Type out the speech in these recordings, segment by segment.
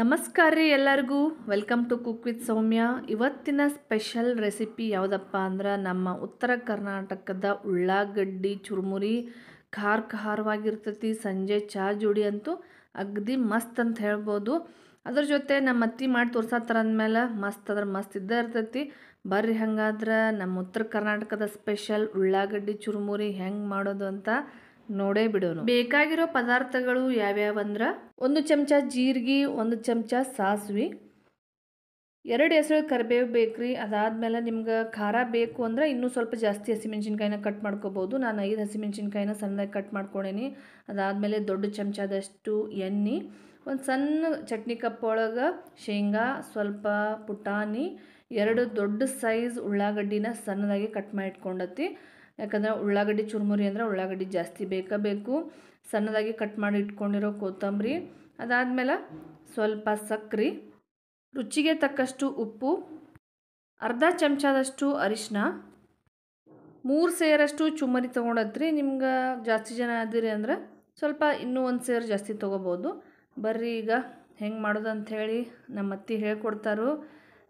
ನಮಸ್ಕಾರ ರೀ ಎಲ್ಲರಿಗೂ welcome to cook with Soumya ಇವತ್ತಿನ ಸ್ಪೆಷಲ್ ರೆಸಿಪಿ ಯಾವುದಪ್ಪ ಅಂದ್ರೆ ನಮ್ಮ ಉತ್ತರ ಕರ್ನಾಟಕದ ಉಳ್ಳಾಗಡ್ಡಿ ಚುರುಮುರಿ ಖಾರ ಖಾರವಾಗಿರ್ತೈತಿ ಸಂಜೆ ಚಹಾ ಜೋಡಿ ಅಂತೂ ಅಗ್ದಿ ಮಸ್ತ್ ಅಂತ ಹೇಳ್ಬೋದು ಅದ್ರ ಜೊತೆ ನಮ್ಮ ಅತ್ತಿ ಮಾಡಿ ತೋರ್ಸತ್ತಾರ ಅಂದಮೇಲೆ ಮಸ್ತ್ ಅಂದ್ರೆ ಮಸ್ತ್ ಇದ್ದೇ ಇರ್ತೈತಿ ಬರ್ರಿ ಹಂಗಾದ್ರೆ ನಮ್ಮ ಉತ್ತರ ಕರ್ನಾಟಕದ ಸ್ಪೆಷಲ್ ಉಳ್ಳಾಗಡ್ಡಿ ಚುರುಮುರಿ ಹೆಂಗೆ ಮಾಡೋದು ಅಂತ ನೋಡೇ ಬಿಡೋನು ಬೇಕಾಗಿರೋ ಪದಾರ್ಥಗಳು ಅಂದ್ರ ಒಂದು ಚಮಚ ಜೀರಿಗೆ ಒಂದು ಚಮಚ ಸಾಸ್ವಿ ಎರಡು ಹೆಸರು ಕರಿಬೇವು ಬೇಕ್ರಿ ಅದಾದ್ಮೇಲೆ ಅದಾದಮೇಲೆ ನಿಮ್ಗೆ ಖಾರ ಬೇಕು ಅಂದ್ರೆ ಇನ್ನೂ ಸ್ವಲ್ಪ ಜಾಸ್ತಿ ಹಸಿಮೆಣ್ಸಿನ್ಕಾಯಿನ ಕಟ್ ಮಾಡ್ಕೋಬೋದು ನಾನು ಐದು ಹಸಿಮೆಣ್ಸಿನ್ಕಾಯಿನ ಸಣ್ಣದಾಗಿ ಕಟ್ ಮಾಡ್ಕೊಂಡೇನಿ ಅದಾದಮೇಲೆ ದೊಡ್ಡ ಚಮಚದಷ್ಟು ಎಣ್ಣೆ ಒಂದು ಸಣ್ಣ ಚಟ್ನಿ ಕಪ್ ಒಳಗೆ ಶೇಂಗಾ ಸ್ವಲ್ಪ ಪುಟಾಣಿ ಎರಡು ದೊಡ್ಡ ಸೈಜ್ ಉಳ್ಳಾಗಡ್ಡಿನ ಸಣ್ಣದಾಗಿ ಕಟ್ ಮಾಡಿಟ್ಕೊಂಡತಿ ಯಾಕಂದರೆ ಉಳ್ಳಾಗಡ್ಡಿ ಚುರುಮುರಿ ಅಂದರೆ ಉಳ್ಳಾಗಡ್ಡಿ ಜಾಸ್ತಿ ಬೇಕೇ ಬೇಕು ಸಣ್ಣದಾಗಿ ಕಟ್ ಮಾಡಿ ಇಟ್ಕೊಂಡಿರೋ ಕೊತ್ತಂಬರಿ ಅದಾದಮೇಲೆ ಸ್ವಲ್ಪ ಸಕ್ಕರೆ ರುಚಿಗೆ ತಕ್ಕಷ್ಟು ಉಪ್ಪು ಅರ್ಧ ಚಮಚದಷ್ಟು ಅರಿಶಿನ ಮೂರು ಸೇರಷ್ಟು ಚುಮ್ಮರಿ ತೊಗೊಂಡತ್ರಿ ನಿಮ್ಗೆ ಜಾಸ್ತಿ ಜನ ಅದಿರಿ ಅಂದ್ರೆ ಸ್ವಲ್ಪ ಇನ್ನೂ ಒಂದು ಸೇರು ಜಾಸ್ತಿ ತೊಗೋಬೋದು ಬರ್ರಿ ಈಗ ಹೆಂಗೆ ಮಾಡೋದು ಅಂಥೇಳಿ ನಮ್ಮ ಅತ್ತಿ ಹೇಳ್ಕೊಡ್ತಾರೋ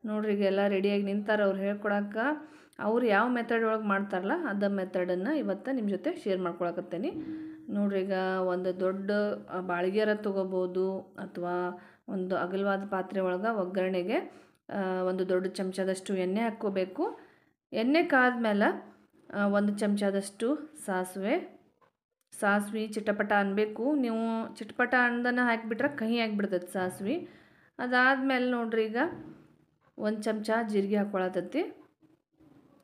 ನೋಡ್ರಿ ಎಲ್ಲ ರೆಡಿಯಾಗಿ ನಿಂತಾರೆ ಅವ್ರು ಹೇಳ್ಕೊಡಕ್ಕೆ ಅವ್ರು ಯಾವ ಮೆಥಡ್ ಒಳಗೆ ಮಾಡ್ತಾರಲ್ಲ ಅದ ಮೆಥಡನ್ನು ಇವತ್ತು ನಿಮ್ಮ ಜೊತೆ ಶೇರ್ ಮಾಡ್ಕೊಳಕತ್ತೇನೆ ನೋಡ್ರಿ ಈಗ ಒಂದು ದೊಡ್ಡ ಬಾಳ್ಗೆರ ತೊಗೋಬೋದು ಅಥವಾ ಒಂದು ಅಗಲವಾದ ಪಾತ್ರೆ ಒಳಗೆ ಒಗ್ಗರಣೆಗೆ ಒಂದು ದೊಡ್ಡ ಚಮಚದಷ್ಟು ಎಣ್ಣೆ ಹಾಕ್ಕೋಬೇಕು ಎಣ್ಣೆ ಕಾದ್ಮೇಲೆ ಒಂದು ಚಮಚದಷ್ಟು ಸಾಸಿವೆ ಸಾಸಿವೆ ಚಿಟಪಟ ಅನ್ನಬೇಕು ನೀವು ಚಿಟಪಟ ಅಂದನ ಹಾಕಿಬಿಟ್ರೆ ಕಹಿ ಆಗಿಬಿಡ್ತೈತೆ ಸಾಸಿವೆ ಅದಾದಮೇಲೆ ನೋಡ್ರಿ ಈಗ ಒಂದು ಚಮಚ ಜೀರಿಗೆ ಹಾಕ್ಕೊಳತೈತಿ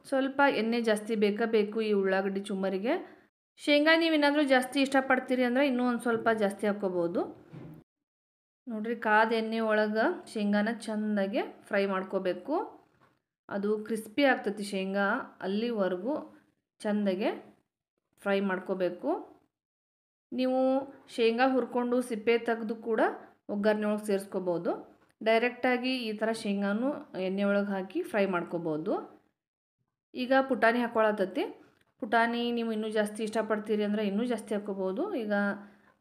ಸ್ವಲ್ಪ ಎಣ್ಣೆ ಜಾಸ್ತಿ ಬೇಕಾ ಬೇಕು ಈ ಉಳ್ಳಾಗಡ್ಡಿ ಚುಮ್ಮರಿಗೆ ಶೇಂಗಾ ನೀವೇನಾದರೂ ಜಾಸ್ತಿ ಇಷ್ಟಪಡ್ತೀರಿ ಅಂದರೆ ಇನ್ನೂ ಒಂದು ಸ್ವಲ್ಪ ಜಾಸ್ತಿ ಹಾಕ್ಕೋಬೋದು ನೋಡಿರಿ ಕಾದ ಎಣ್ಣೆ ಒಳಗೆ ಶೇಂಗಾನ ಚೆಂದಾಗಿ ಫ್ರೈ ಮಾಡ್ಕೋಬೇಕು ಅದು ಕ್ರಿಸ್ಪಿ ಆಗ್ತತಿ ಶೇಂಗಾ ಅಲ್ಲಿವರೆಗೂ ಚೆಂದಾಗೆ ಫ್ರೈ ಮಾಡ್ಕೋಬೇಕು ನೀವು ಶೇಂಗಾ ಹುರ್ಕೊಂಡು ಸಿಪ್ಪೆ ತೆಗೆದು ಕೂಡ ಒಗ್ಗರಣೆ ಒಳಗೆ ಸೇರಿಸ್ಕೋಬೋದು ಡೈರೆಕ್ಟಾಗಿ ಈ ಥರ ಶೇಂಗಾನು ಎಣ್ಣೆ ಒಳಗೆ ಹಾಕಿ ಫ್ರೈ ಮಾಡ್ಕೋಬೋದು ಈಗ ಪುಟಾಣಿ ಹಾಕ್ಕೊಳತತ್ತಿ ಪುಟಾಣಿ ನೀವು ಇನ್ನೂ ಜಾಸ್ತಿ ಇಷ್ಟಪಡ್ತೀರಿ ಅಂದರೆ ಇನ್ನೂ ಜಾಸ್ತಿ ಹಾಕ್ಕೋಬೋದು ಈಗ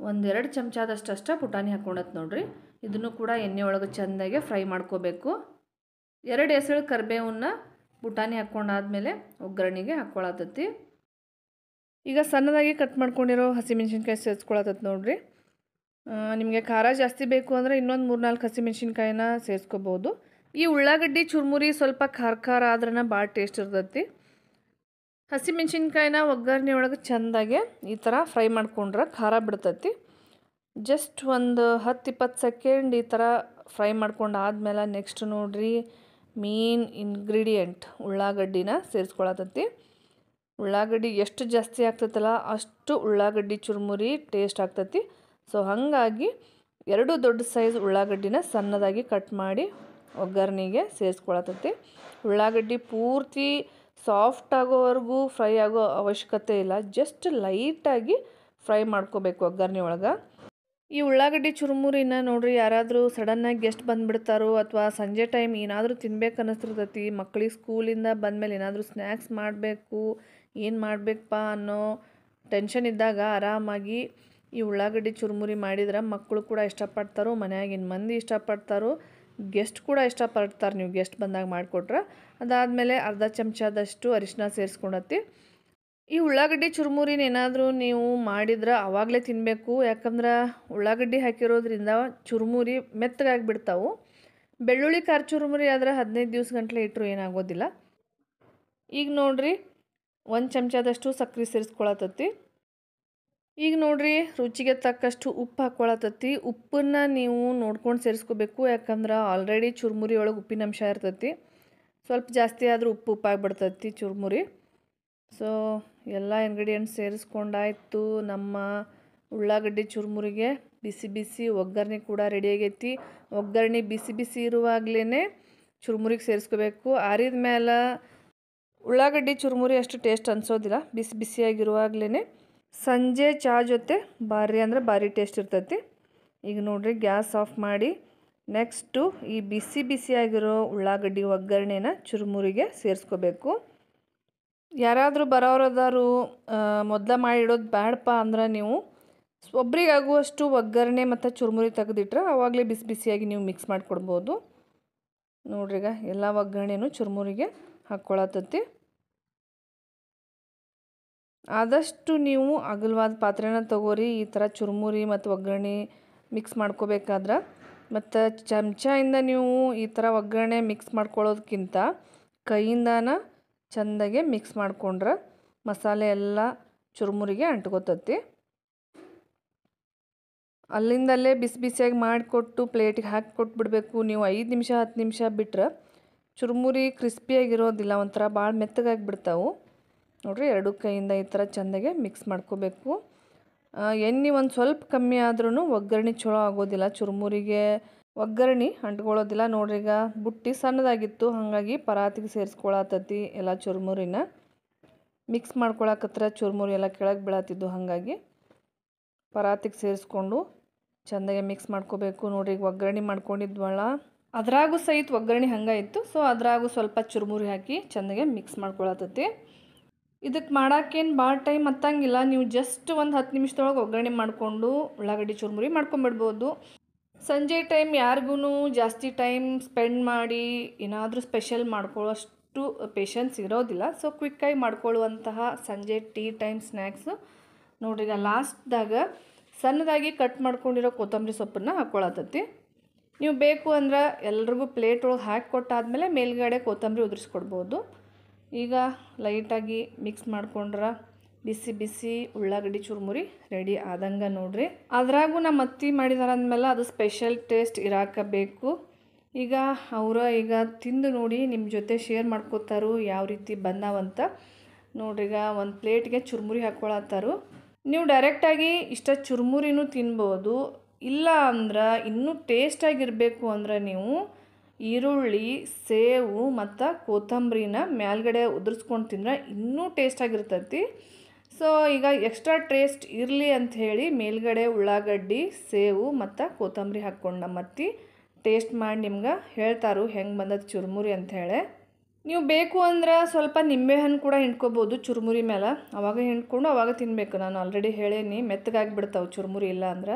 ಒಂದೆರಡು ಚಮಚದಷ್ಟು ಅಷ್ಟೇ ಪುಟಾಣಿ ಹಾಕ್ಕೊಳತ್ತೆ ನೋಡಿರಿ ಇದನ್ನು ಕೂಡ ಎಣ್ಣೆ ಒಳಗೆ ಚೆಂದಾಗೆ ಫ್ರೈ ಮಾಡ್ಕೋಬೇಕು ಎರಡು ಹೆಸರು ಕರಿಬೇವನ್ನ ಬುಟಾಣಿ ಹಾಕ್ಕೊಂಡಾದ್ಮೇಲೆ ಒಗ್ಗರಣೆಗೆ ಹಾಕ್ಕೊಳತತ್ತಿ ಈಗ ಸಣ್ಣದಾಗಿ ಕಟ್ ಮಾಡ್ಕೊಂಡಿರೋ ಹಸಿಮೆಣ್ಸಿನ್ಕಾಯಿ ಸೇರಿಸ್ಕೊಳತತ್ ನೋಡಿರಿ ನಿಮಗೆ ಖಾರ ಜಾಸ್ತಿ ಬೇಕು ಅಂದರೆ ಇನ್ನೊಂದು ಮೂರ್ನಾಲ್ಕು ಹಸಿಮೆಣ್ಸಿನ್ಕಾಯಿನ ಸೇರಿಸ್ಕೋಬೋದು ಈ ಉಳ್ಳಾಗಡ್ಡಿ ಚುರ್ಮುರಿ ಸ್ವಲ್ಪ ಖಾರ ಖಾರ ಆದ್ರೆ ಭಾಳ ಟೇಸ್ಟ್ ಇರ್ತೈತಿ ಹಸಿಮೆಣ್ಸಿನ್ಕಾಯಿನ ಒಗ್ಗರಣೆ ಒಳಗೆ ಚೆಂದಾಗೆ ಈ ಥರ ಫ್ರೈ ಮಾಡ್ಕೊಂಡ್ರೆ ಖಾರ ಬಿಡ್ತೈತಿ ಜಸ್ಟ್ ಒಂದು ಹತ್ತು ಇಪ್ಪತ್ತು ಸೆಕೆಂಡ್ ಈ ಥರ ಫ್ರೈ ಮಾಡ್ಕೊಂಡು ಆದಮೇಲೆ ನೆಕ್ಸ್ಟ್ ನೋಡ್ರಿ ಮೇನ್ ಇಂಗ್ರೀಡಿಯೆಂಟ್ ಉಳ್ಳಾಗಡ್ಡಿನ ಸೇರಿಸ್ಕೊಳತೈತಿ ಉಳ್ಳಾಗಡ್ಡಿ ಎಷ್ಟು ಜಾಸ್ತಿ ಆಗ್ತೈತಲ್ಲ ಅಷ್ಟು ಉಳ್ಳಾಗಡ್ಡಿ ಚುರುಮುರಿ ಟೇಸ್ಟ್ ಆಗ್ತೈತಿ ಸೊ ಹಾಗಾಗಿ ಎರಡು ದೊಡ್ಡ ಸೈಜ್ ಉಳ್ಳಾಗಡ್ಡಿನ ಸಣ್ಣದಾಗಿ ಕಟ್ ಮಾಡಿ ಒಗ್ಗರಣೆಗೆ ಸೇರಿಸ್ಕೊಳತೈತಿ ಉಳ್ಳಾಗಡ್ಡಿ ಪೂರ್ತಿ ಸಾಫ್ಟ್ ಆಗೋವರೆಗೂ ಫ್ರೈ ಆಗೋ ಅವಶ್ಯಕತೆ ಇಲ್ಲ ಜಸ್ಟ್ ಲೈಟಾಗಿ ಫ್ರೈ ಮಾಡ್ಕೋಬೇಕು ಒಗ್ಗರಣೆ ಒಳಗೆ ಈ ಉಳ್ಳಾಗಡ್ಡಿ ಚುರುಮುರಿನ ನೋಡ್ರಿ ಯಾರಾದರೂ ಸಡನ್ನಾಗಿ ಗೆಸ್ಟ್ ಬಂದುಬಿಡ್ತಾರೋ ಅಥವಾ ಸಂಜೆ ಟೈಮ್ ಏನಾದರೂ ತಿನ್ಬೇಕು ಅನ್ನಿಸ್ತಿರ್ತೈತಿ ಮಕ್ಳಿಗೆ ಸ್ಕೂಲಿಂದ ಬಂದಮೇಲೆ ಏನಾದರೂ ಸ್ನ್ಯಾಕ್ಸ್ ಮಾಡಬೇಕು ಏನು ಮಾಡಬೇಕಪ್ಪ ಅನ್ನೋ ಟೆನ್ಷನ್ ಇದ್ದಾಗ ಆರಾಮಾಗಿ ಈ ಉಳ್ಳಾಗಡ್ಡಿ ಚುರುಮುರಿ ಮಾಡಿದ್ರೆ ಮಕ್ಕಳು ಕೂಡ ಇಷ್ಟಪಡ್ತಾರೋ ಮನೆಯಾಗಿನ ಮಂದಿ ಇಷ್ಟಪಡ್ತಾರೋ ಗೆಸ್ಟ್ ಕೂಡ ಇಷ್ಟಪಡ್ತಾರೆ ನೀವು ಗೆಸ್ಟ್ ಬಂದಾಗ ಮಾಡಿಕೊಟ್ರೆ ಅದಾದಮೇಲೆ ಅರ್ಧ ಚಮಚದಷ್ಟು ಅರಿಶಿನ ಸೇರಿಸ್ಕೊಳತ್ತಿ ಈ ಉಳ್ಳಾಗಡ್ಡಿ ಚುರುಮುರಿನ ಏನಾದರೂ ನೀವು ಮಾಡಿದ್ರೆ ಆವಾಗಲೇ ತಿನ್ನಬೇಕು ಯಾಕಂದ್ರೆ ಉಳ್ಳಾಗಡ್ಡಿ ಹಾಕಿರೋದ್ರಿಂದ ಚುರುಮುರಿ ಮೆತ್ತಗಾಗಿ ಬೆಳ್ಳುಳ್ಳಿ ಖಾರ ಚುರುಮುರಿ ಆದರೆ ಹದಿನೈದು ದಿವಸ ಗಂಟಲೆ ಇಟ್ಟರು ಏನಾಗೋದಿಲ್ಲ ಈಗ ನೋಡಿರಿ ಒಂದು ಚಮಚದಷ್ಟು ಸಕ್ಕರೆ ಸೇರಿಸ್ಕೊಳತತ್ತಿ ಈಗ ನೋಡ್ರಿ ರುಚಿಗೆ ತಕ್ಕಷ್ಟು ಉಪ್ಪು ಹಾಕೊಳತತಿ ಉಪ್ಪನ್ನು ನೀವು ನೋಡ್ಕೊಂಡು ಸೇರಿಸ್ಕೋಬೇಕು ಯಾಕಂದ್ರೆ ಆಲ್ರೆಡಿ ಚುರುಮುರಿ ಒಳಗೆ ಉಪ್ಪಿನಂಶ ಇರ್ತೈತಿ ಸ್ವಲ್ಪ ಜಾಸ್ತಿ ಆದರೂ ಉಪ್ಪು ಉಪ್ಪಾಗಿಬಿಡ್ತೈತಿ ಚುರುಮುರಿ ಸೊ ಎಲ್ಲ ಇಂಗ್ರೀಡಿಯೆಂಟ್ಸ್ ಸೇರಿಸ್ಕೊಂಡಾಯಿತು ನಮ್ಮ ಉಳ್ಳಾಗಡ್ಡಿ ಚುರುಮುರಿಗೆ ಬಿಸಿ ಬಿಸಿ ಒಗ್ಗರಣೆ ಕೂಡ ರೆಡಿ ಆಗೈತಿ ಒಗ್ಗರಣೆ ಬಿಸಿ ಬಿಸಿ ಇರುವಾಗಲೇ ಚುರುಮುರಿಗೆ ಸೇರಿಸ್ಕೋಬೇಕು ಆರಿದ ಮೇಲೆ ಉಳ್ಳಾಗಡ್ಡಿ ಚುರುಮುರಿ ಅಷ್ಟು ಟೇಸ್ಟ್ ಅನಿಸೋದಿಲ್ಲ ಬಿಸಿ ಬಿಸಿಯಾಗಿರುವಾಗಲೇ ಸಂಜೆ ಚಹಾ ಜೊತೆ ಭಾರಿ ಅಂದರೆ ಭಾರಿ ಟೇಸ್ಟ್ ಇರ್ತೈತಿ ಈಗ ನೋಡಿರಿ ಗ್ಯಾಸ್ ಆಫ್ ಮಾಡಿ ನೆಕ್ಸ್ಟು ಈ ಬಿಸಿ ಬಿಸಿಯಾಗಿರೋ ಉಳ್ಳಾಗಡ್ಡಿ ಒಗ್ಗರಣೆನ ಚುರುಮುರಿಗೆ ಸೇರಿಸ್ಕೋಬೇಕು ಯಾರಾದರೂ ಬರೋರದಾರು ಮೊದಲ ಮಾಡಿಡೋದು ಬ್ಯಾಡಪ್ಪ ಅಂದ್ರೆ ನೀವು ಒಬ್ರಿಗಾಗುವಷ್ಟು ಒಗ್ಗರಣೆ ಮತ್ತು ಚುರುಮುರಿ ತೆಗೆದಿಟ್ರೆ ಆವಾಗಲೇ ಬಿಸಿ ಬಿಸಿಯಾಗಿ ನೀವು ಮಿಕ್ಸ್ ಮಾಡಿಕೊಡ್ಬೋದು ನೋಡ್ರಿಗ ಈಗ ಎಲ್ಲ ಒಗ್ಗರಣೆನೂ ಚುರುಮುರಿಗೆ ಹಾಕ್ಕೊಳತ್ತೈತಿ ಆದಷ್ಟು ನೀವು ಅಗಲವಾದ ಪಾತ್ರೆನ ತಗೋರಿ ಈ ಥರ ಚುರುಮುರಿ ಮತ್ತು ಒಗ್ಗರಣೆ ಮಿಕ್ಸ್ ಮಾಡ್ಕೋಬೇಕಾದ್ರೆ ಮತ್ತು ಚಮಚದಿಂದ ನೀವು ಈ ಥರ ಒಗ್ಗರಣೆ ಮಿಕ್ಸ್ ಮಾಡ್ಕೊಳ್ಳೋದಕ್ಕಿಂತ ಕೈಯಿಂದಾನ ಚೆಂದಾಗೆ ಮಿಕ್ಸ್ ಮಾಡ್ಕೊಂಡ್ರೆ ಮಸಾಲೆ ಎಲ್ಲ ಚುರುಮುರಿಗೆ ಅಂಟ್ಕೋತತಿ ಅಲ್ಲಿಂದಲ್ಲೇ ಬಿಸಿ ಬಿಸಿಯಾಗಿ ಮಾಡಿಕೊಟ್ಟು ಪ್ಲೇಟಿಗೆ ಹಾಕಿ ಕೊಟ್ಬಿಡಬೇಕು ನೀವು ಐದು ನಿಮಿಷ ಹತ್ತು ನಿಮಿಷ ಬಿಟ್ರೆ ಚುರುಮುರಿ ಕ್ರಿಸ್ಪಿಯಾಗಿರೋದಿಲ್ಲ ಒಂಥರ ಭಾಳ ಮೆತ್ತಗಾಗಿ ಬಿಡ್ತಾವೆ ನೋಡಿರಿ ಎರಡು ಕೈಯಿಂದ ಈ ಥರ ಚೆಂದಾಗೆ ಮಿಕ್ಸ್ ಮಾಡ್ಕೋಬೇಕು ಎಣ್ಣೆ ಒಂದು ಸ್ವಲ್ಪ ಕಮ್ಮಿ ಆದ್ರೂ ಒಗ್ಗರಣೆ ಚಲೋ ಆಗೋದಿಲ್ಲ ಚುರುಮುರಿಗೆ ಒಗ್ಗರಣೆ ಅಂಟ್ಕೊಳ್ಳೋದಿಲ್ಲ ನೋಡ್ರಿ ಈಗ ಬುಟ್ಟಿ ಸಣ್ಣದಾಗಿತ್ತು ಹಾಗಾಗಿ ಪರಾತಿಗೆ ಸೇರಿಸ್ಕೊಳತತಿ ಎಲ್ಲ ಚುರುಮುರಿನ ಮಿಕ್ಸ್ ಮಾಡ್ಕೊಳಕತ್ರ ಚುರುಮುರಿ ಎಲ್ಲ ಕೆಳಗೆ ಬೀಳತ್ತಿದ್ದು ಹಾಗಾಗಿ ಪರಾತಿಗೆ ಸೇರಿಸ್ಕೊಂಡು ಚೆಂದಾಗೆ ಮಿಕ್ಸ್ ಮಾಡ್ಕೋಬೇಕು ನೋಡ್ರಿ ಈಗ ಒಗ್ಗರಣೆ ಮಾಡ್ಕೊಂಡಿದ್ವಲ್ಲ ಅದ್ರಾಗೂ ಸಹಿತ ಒಗ್ಗರಣೆ ಹಂಗೆ ಸೊ ಅದ್ರಾಗೂ ಸ್ವಲ್ಪ ಚುರುಮುರಿ ಹಾಕಿ ಚೆಂದಾಗೆ ಮಿಕ್ಸ್ ಮಾಡ್ಕೊಳತತಿ ಇದಕ್ಕೆ ಮಾಡೋಕ್ಕೇನು ಭಾಳ ಟೈಮ್ ಹತ್ತಂಗಿಲ್ಲ ನೀವು ಜಸ್ಟ್ ಒಂದು ಹತ್ತು ನಿಮಿಷದೊಳಗೆ ಒಗ್ಗರಣೆ ಮಾಡಿಕೊಂಡು ಉಳ್ಳಾಗಡ್ಡಿ ಚುರುಮುರಿ ಮಾಡ್ಕೊಂಬಿಡ್ಬೋದು ಸಂಜೆ ಟೈಮ್ ಯಾರಿಗೂ ಜಾಸ್ತಿ ಟೈಮ್ ಸ್ಪೆಂಡ್ ಮಾಡಿ ಏನಾದರೂ ಸ್ಪೆಷಲ್ ಮಾಡ್ಕೊಳ್ಳೋಷ್ಟು ಪೇಷನ್ಸ್ ಇರೋದಿಲ್ಲ ಸೊ ಕ್ವಿಕ್ಕಾಗಿ ಮಾಡ್ಕೊಳ್ಳುವಂತಹ ಸಂಜೆ ಟೀ ಟೈಮ್ ಸ್ನ್ಯಾಕ್ಸು ನೋಡ್ರಿ ಈಗ ಲಾಸ್ಟ್ದಾಗ ಸಣ್ಣದಾಗಿ ಕಟ್ ಮಾಡ್ಕೊಂಡಿರೋ ಕೊತ್ತಂಬರಿ ಸೊಪ್ಪನ್ನು ಹಾಕ್ಕೊಳತ್ತೈತಿ ನೀವು ಬೇಕು ಅಂದ್ರೆ ಎಲ್ರಿಗೂ ಪ್ಲೇಟ್ ಒಳಗೆ ಹಾಕಿ ಕೊಟ್ಟಾದಮೇಲೆ ಮೇಲ್ಗಡೆ ಕೊತ್ತಂಬರಿ ಉದುರಿಸ್ಕೊಡ್ಬೋದು ಈಗ ಲೈಟಾಗಿ ಮಿಕ್ಸ್ ಮಾಡ್ಕೊಂಡ್ರೆ ಬಿಸಿ ಬಿಸಿ ಉಳ್ಳಾಗಡ್ಡಿ ಚುರುಮುರಿ ರೆಡಿ ಆದಂಗೆ ನೋಡ್ರಿ ಅದ್ರಾಗೂ ನಮ್ಮ ಅತ್ತಿ ಮಾಡಿದಾರಂದ್ಮೇಲೆ ಅದು ಸ್ಪೆಷಲ್ ಟೇಸ್ಟ್ ಇರಾಕಬೇಕು ಈಗ ಅವರ ಈಗ ತಿಂದು ನೋಡಿ ನಿಮ್ಮ ಜೊತೆ ಶೇರ್ ಮಾಡ್ಕೋತಾರು ಯಾವ ರೀತಿ ಬಂದಾವಂತ ಈಗ ಒಂದು ಪ್ಲೇಟ್ಗೆ ಚುರುಮುರಿ ಹಾಕ್ಕೊಳತ್ತಾರು ನೀವು ಡೈರೆಕ್ಟಾಗಿ ಇಷ್ಟ ಚುರುಮುರಿನೂ ತಿನ್ಬೋದು ಇಲ್ಲ ಅಂದ್ರೆ ಇನ್ನೂ ಟೇಸ್ಟಾಗಿರಬೇಕು ಅಂದ್ರೆ ನೀವು ಈರುಳ್ಳಿ ಸೇವು ಮತ್ತು ಕೊತ್ತಂಬರಿನ ಮ್ಯಾಲ್ಗಡೆ ಉದುರಿಸ್ಕೊಂಡು ತಿಂದ್ರೆ ಇನ್ನೂ ಟೇಸ್ಟಾಗಿರ್ತೈತಿ ಸೊ ಈಗ ಎಕ್ಸ್ಟ್ರಾ ಟೇಸ್ಟ್ ಇರಲಿ ಅಂಥೇಳಿ ಮೇಲ್ಗಡೆ ಉಳ್ಳಾಗಡ್ಡಿ ಸೇವು ಮತ್ತು ಕೊತ್ತಂಬರಿ ಹಾಕ್ಕೊಂಡು ಮತ್ತೆ ಟೇಸ್ಟ್ ಮಾಡಿ ನಿಮ್ಗೆ ಹೇಳ್ತಾರು ಹೆಂಗೆ ಬಂದದ ಚುರುಮುರಿ ಅಂಥೇಳಿ ನೀವು ಬೇಕು ಅಂದ್ರೆ ಸ್ವಲ್ಪ ನಿಂಬೆಹಣ್ಣು ಕೂಡ ಹಿಂಡ್ಕೋಬೋದು ಚುರುಮುರಿ ಮೇಲೆ ಅವಾಗ ಹಿಂಡ್ಕೊಂಡು ಅವಾಗ ತಿನ್ನಬೇಕು ನಾನು ಆಲ್ರೆಡಿ ಹೇಳೇನಿ ಮೆತ್ತಗಾಗಿಬಿಡ್ತಾವೆ ಚುರುಮುರಿ ಇಲ್ಲ ಅಂದ್ರೆ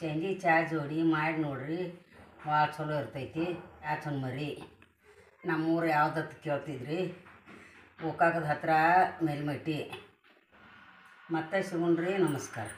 ಸಂಜೆ ಚಾ ಜೋಡಿ ಮಾಡಿ ನೋಡ್ರಿ ಭಾಳ ಚಲೋ ಇರ್ತೈತಿ ಯಾ ಚಂದ ಮರಿ ನಮ್ಮೂರು ಯಾವ್ದತ್ತು ಕೇಳ್ತಿದ್ರಿ ಗೋಕಾಕದ ಹತ್ರ ಮೇಲ್ಮಟ್ಟಿ ಮತ್ತೆ ಸಿಗೋಣ್ರಿ ನಮಸ್ಕಾರ